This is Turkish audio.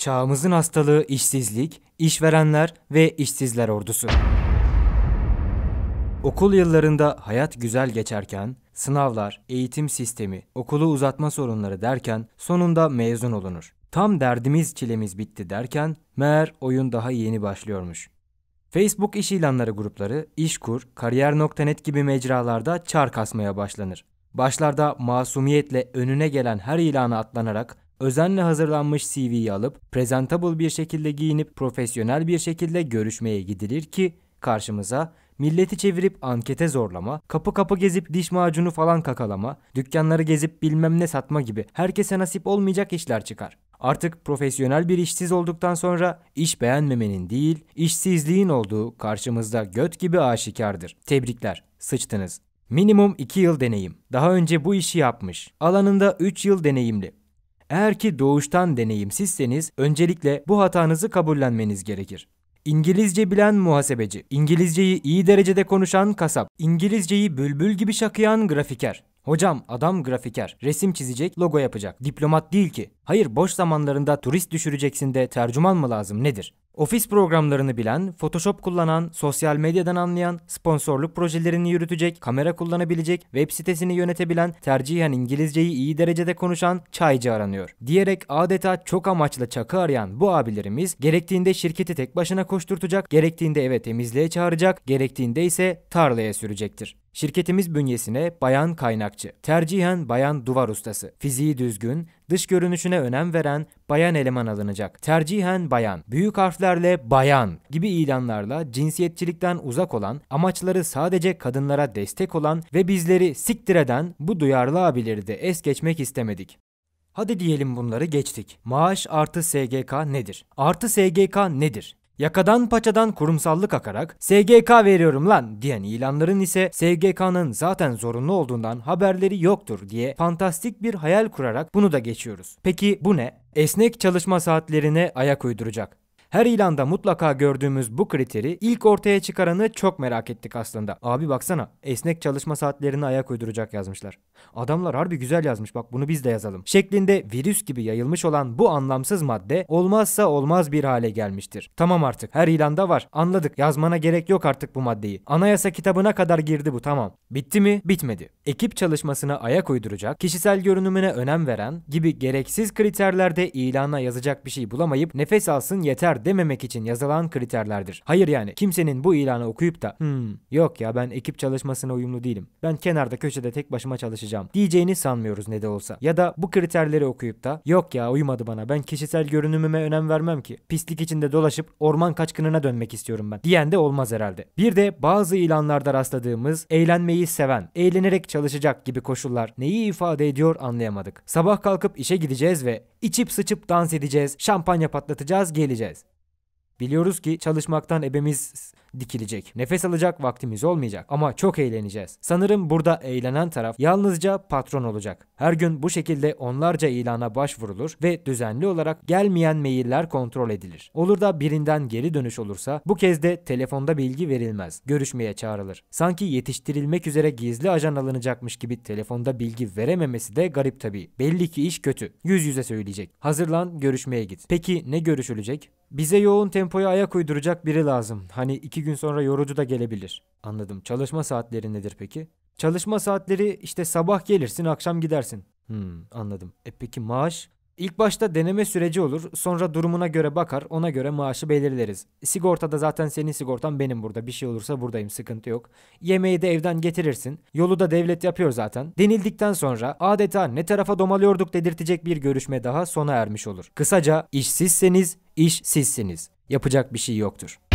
Çağımızın hastalığı işsizlik, işverenler ve işsizler ordusu. Okul yıllarında hayat güzel geçerken, sınavlar, eğitim sistemi, okulu uzatma sorunları derken sonunda mezun olunur. Tam derdimiz çilemiz bitti derken meğer oyun daha yeni başlıyormuş. Facebook iş ilanları grupları, İşkur, Kariyer.net gibi mecralarda çark asmaya başlanır. Başlarda masumiyetle önüne gelen her ilanı atlanarak Özenle hazırlanmış CV'yi alıp presentable bir şekilde giyinip profesyonel bir şekilde görüşmeye gidilir ki karşımıza milleti çevirip ankete zorlama, kapı kapı gezip diş macunu falan kakalama, dükkanları gezip bilmem ne satma gibi herkese nasip olmayacak işler çıkar. Artık profesyonel bir işsiz olduktan sonra iş beğenmemenin değil, işsizliğin olduğu karşımızda göt gibi aşikardır. Tebrikler, sıçtınız. Minimum 2 yıl deneyim. Daha önce bu işi yapmış. Alanında 3 yıl deneyimli. Eğer ki doğuştan deneyimsizseniz öncelikle bu hatanızı kabullenmeniz gerekir. İngilizce bilen muhasebeci, İngilizceyi iyi derecede konuşan kasap, İngilizceyi bülbül gibi şakıyan grafiker. Hocam adam grafiker, resim çizecek, logo yapacak. Diplomat değil ki. Hayır boş zamanlarında turist düşüreceksin de tercüman mı lazım nedir? Ofis programlarını bilen, Photoshop kullanan, sosyal medyadan anlayan, sponsorluk projelerini yürütecek, kamera kullanabilecek, web sitesini yönetebilen, tercihen İngilizceyi iyi derecede konuşan çaycı aranıyor. Diyerek adeta çok amaçlı çakı arayan bu abilerimiz gerektiğinde şirketi tek başına koşturtacak, gerektiğinde eve temizliğe çağıracak, gerektiğinde ise tarlaya sürecektir. Şirketimiz bünyesine bayan kaynakçı, tercihen bayan duvar ustası, fiziği düzgün, dış görünüşüne önem veren bayan eleman alınacak. Tercihen bayan, büyük harflerle bayan gibi ilanlarla cinsiyetçilikten uzak olan, amaçları sadece kadınlara destek olan ve bizleri siktir eden bu duyarlı abileri de es geçmek istemedik. Hadi diyelim bunları geçtik. Maaş artı SGK nedir? Artı SGK nedir? Yakadan paçadan kurumsallık akarak SGK veriyorum lan diyen ilanların ise SGK'nın zaten zorunlu olduğundan haberleri yoktur diye fantastik bir hayal kurarak bunu da geçiyoruz. Peki bu ne? Esnek çalışma saatlerine ayak uyduracak. Her ilanda mutlaka gördüğümüz bu kriteri ilk ortaya çıkaranı çok merak ettik aslında. Abi baksana esnek çalışma saatlerini ayak uyduracak yazmışlar. Adamlar harbi güzel yazmış bak bunu biz de yazalım. Şeklinde virüs gibi yayılmış olan bu anlamsız madde olmazsa olmaz bir hale gelmiştir. Tamam artık her ilanda var anladık yazmana gerek yok artık bu maddeyi. Anayasa kitabına kadar girdi bu tamam. Bitti mi? Bitmedi. Ekip çalışmasına ayak uyduracak, kişisel görünümüne önem veren gibi gereksiz kriterlerde ilana yazacak bir şey bulamayıp nefes alsın yeter dememek için yazılan kriterlerdir. Hayır yani kimsenin bu ilanı okuyup da hmm yok ya ben ekip çalışmasına uyumlu değilim. Ben kenarda köşede tek başıma çalışacağım diyeceğini sanmıyoruz ne de olsa. Ya da bu kriterleri okuyup da yok ya uymadı bana ben kişisel görünümüme önem vermem ki. Pislik içinde dolaşıp orman kaçkınına dönmek istiyorum ben diyen de olmaz herhalde. Bir de bazı ilanlarda rastladığımız eğlenmeyi seven, eğlenerek çalışacak gibi koşullar neyi ifade ediyor anlayamadık. Sabah kalkıp işe gideceğiz ve içip sıçıp dans edeceğiz, şampanya patlatacağız, geleceğiz. Biliyoruz ki çalışmaktan ebemiz dikilecek. Nefes alacak vaktimiz olmayacak ama çok eğleneceğiz. Sanırım burada eğlenen taraf yalnızca patron olacak. Her gün bu şekilde onlarca ilana başvurulur ve düzenli olarak gelmeyen mailler kontrol edilir. Olur da birinden geri dönüş olursa bu kez de telefonda bilgi verilmez. Görüşmeye çağrılır. Sanki yetiştirilmek üzere gizli ajan alınacakmış gibi telefonda bilgi verememesi de garip tabii. Belli ki iş kötü. Yüz yüze söyleyecek. Hazırlan görüşmeye git. Peki ne görüşülecek? Bize yoğun tempoya ayak uyduracak biri lazım. Hani iki gün sonra yorucu da gelebilir. Anladım. Çalışma saatleri nedir peki? Çalışma saatleri işte sabah gelirsin akşam gidersin. Hmm, anladım. E peki maaş? İlk başta deneme süreci olur. Sonra durumuna göre bakar. Ona göre maaşı belirleriz. Sigortada zaten senin sigortan benim burada. Bir şey olursa buradayım. Sıkıntı yok. Yemeği de evden getirirsin. Yolu da devlet yapıyor zaten. Denildikten sonra adeta ne tarafa domalıyorduk dedirtecek bir görüşme daha sona ermiş olur. Kısaca işsizseniz İş sizsiniz. Yapacak bir şey yoktur.